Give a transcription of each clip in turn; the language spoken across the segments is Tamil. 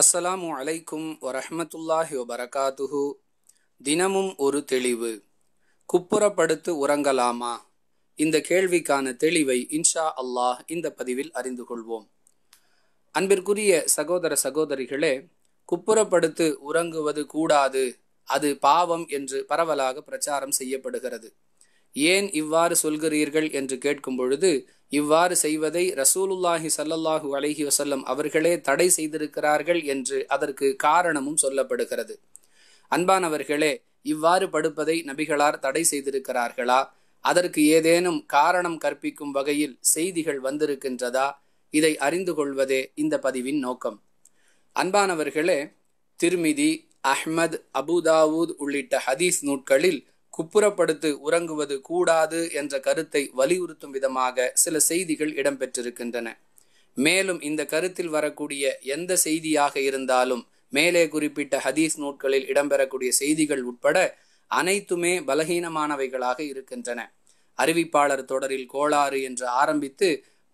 அஸ்ஸலாமு அலைக்கும் வரஹமத்துல்லாஹி வபரகாத்துஹு தினமும் ஒரு தெளிவு குப்புறப்படுத்து உறங்கலாமா இந்த கேள்விக்கான தெளிவை இன்ஷா அல்லாஹ் இந்த பதிவில் அறிந்து கொள்வோம் அன்பிற்குரிய சகோதர சகோதரிகளே குப்புறப்படுத்து உறங்குவது கூடாது அது பாவம் என்று பரவலாக பிரச்சாரம் செய்யப்படுகிறது ஏன் இவ்வாறு சொல்கிறீர்கள் என்று கேட்கும் பொழுது இவ்வாறு செய்வதை ரசூலுல்லாஹி சல்லல்லாஹு அலஹி வசல்லம் அவர்களே தடை செய்திருக்கிறார்கள் என்று அதற்கு காரணமும் சொல்லப்படுகிறது அன்பானவர்களே இவ்வாறு படுப்பதை நபிகளார் தடை செய்திருக்கிறார்களா அதற்கு ஏதேனும் காரணம் கற்பிக்கும் வகையில் செய்திகள் வந்திருக்கின்றதா இதை அறிந்து கொள்வதே இந்த பதிவின் நோக்கம் அன்பானவர்களே திருமிதி அஹ்மத் அபுதாவூத் உள்ளிட்ட ஹதீஸ் நூட்களில் குப்புறப்படுத்து உறங்குவது கூடாது என்ற கருத்தை வலியுறுத்தும் விதமாக சில செய்திகள் இடம்பெற்றிருக்கின்றன மேலும் இந்த கருத்தில் வரக்கூடிய எந்த செய்தியாக இருந்தாலும் மேலே குறிப்பிட்ட ஹதீஸ் நூட்களில் இடம்பெறக்கூடிய செய்திகள் உட்பட அனைத்துமே பலகீனமானவைகளாக இருக்கின்றன அறிவிப்பாளர் தொடரில் கோளாறு என்று ஆரம்பித்து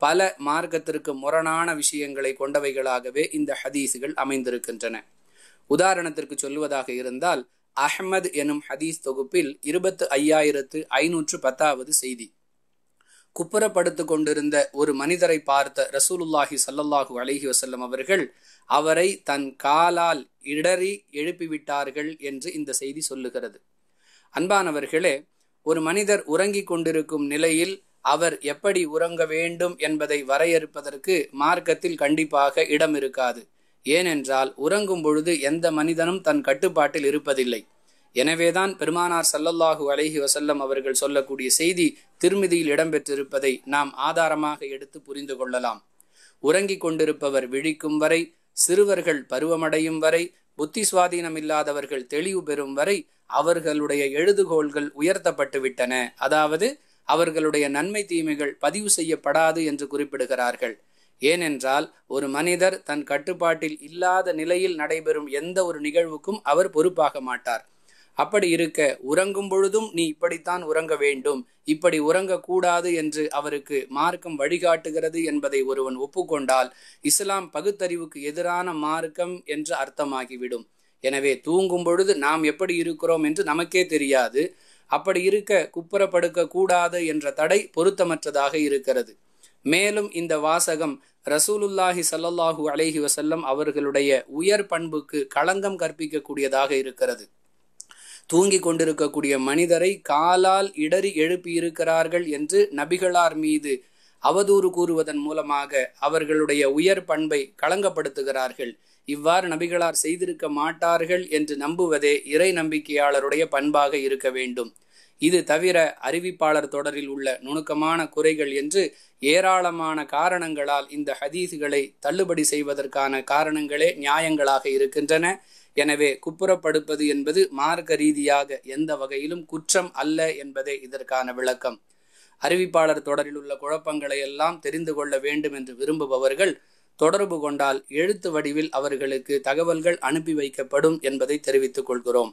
பல மார்க்கத்திற்கு முரணான விஷயங்களை கொண்டவைகளாகவே இந்த ஹதீஸுகள் அமைந்திருக்கின்றன உதாரணத்திற்கு சொல்லுவதாக இருந்தால் அஹ்மத் எனும் ஹதீஸ் தொகுப்பில் இருபத்து ஐயாயிரத்து ஐநூற்று பத்தாவது செய்தி குப்புறப்படுத்து கொண்டிருந்த ஒரு மனிதரை பார்த்த ரசூலுல்லாஹி சல்லல்லாஹு அலஹி வசல்லம் அவர்கள் அவரை தன் காலால் இடறி எழுப்பிவிட்டார்கள் என்று இந்த செய்தி சொல்லுகிறது அன்பானவர்களே ஒரு மனிதர் உறங்கிக் கொண்டிருக்கும் நிலையில் அவர் எப்படி உறங்க வேண்டும் என்பதை வரையறுப்பதற்கு மார்க்கத்தில் கண்டிப்பாக இடம் இருக்காது ஏனென்றால் உறங்கும் பொழுது எந்த மனிதனும் தன் கட்டுப்பாட்டில் இருப்பதில்லை எனவேதான் பெருமானார் சல்லல்லாஹு அலஹி வசல்லம் அவர்கள் சொல்லக்கூடிய செய்தி திருமதியில் இடம்பெற்றிருப்பதை நாம் ஆதாரமாக எடுத்து புரிந்து கொள்ளலாம் உறங்கிக் கொண்டிருப்பவர் விழிக்கும் வரை சிறுவர்கள் பருவமடையும் வரை புத்தி சுவாதீனம் இல்லாதவர்கள் தெளிவு பெறும் வரை அவர்களுடைய எழுதுகோள்கள் உயர்த்தப்பட்டு விட்டன அதாவது அவர்களுடைய நன்மை தீமைகள் பதிவு செய்யப்படாது என்று குறிப்பிடுகிறார்கள் ஏனென்றால் ஒரு மனிதர் தன் கட்டுப்பாட்டில் இல்லாத நிலையில் நடைபெறும் எந்த ஒரு நிகழ்வுக்கும் அவர் பொறுப்பாக மாட்டார் அப்படி இருக்க உறங்கும் பொழுதும் நீ இப்படித்தான் உறங்க வேண்டும் இப்படி உறங்கக்கூடாது என்று அவருக்கு மார்க்கம் வழிகாட்டுகிறது என்பதை ஒருவன் ஒப்புக்கொண்டால் இஸ்லாம் பகுத்தறிவுக்கு எதிரான மார்க்கம் என்று அர்த்தமாகிவிடும் எனவே தூங்கும் பொழுது நாம் எப்படி இருக்கிறோம் என்று நமக்கே தெரியாது அப்படி இருக்க குப்புறப்படுக்க கூடாது என்ற தடை பொருத்தமற்றதாக இருக்கிறது மேலும் இந்த வாசகம் ரசூலுல்லாஹி சல்லாஹூ அலேஹி வசல்லம் அவர்களுடைய உயர் பண்புக்கு களங்கம் கற்பிக்கக்கூடியதாக இருக்கிறது தூங்கி கொண்டிருக்கக்கூடிய மனிதரை காலால் இடறி எழுப்பியிருக்கிறார்கள் என்று நபிகளார் மீது அவதூறு கூறுவதன் மூலமாக அவர்களுடைய உயர் பண்பை களங்கப்படுத்துகிறார்கள் இவ்வாறு நபிகளார் செய்திருக்க மாட்டார்கள் என்று நம்புவதே இறை நம்பிக்கையாளருடைய பண்பாக இருக்க வேண்டும் இது தவிர அறிவிப்பாளர் தொடரில் உள்ள நுணுக்கமான குறைகள் என்று ஏராளமான காரணங்களால் இந்த ஹதீஸ்களை தள்ளுபடி செய்வதற்கான காரணங்களே நியாயங்களாக இருக்கின்றன எனவே குப்புறப்படுப்பது என்பது மார்க்க ரீதியாக எந்த வகையிலும் குற்றம் அல்ல என்பதே இதற்கான விளக்கம் அறிவிப்பாளர் தொடரில் உள்ள குழப்பங்களை எல்லாம் தெரிந்து கொள்ள வேண்டும் என்று விரும்புபவர்கள் தொடர்பு கொண்டால் எழுத்து வடிவில் அவர்களுக்கு தகவல்கள் அனுப்பி வைக்கப்படும் என்பதை தெரிவித்துக் கொள்கிறோம்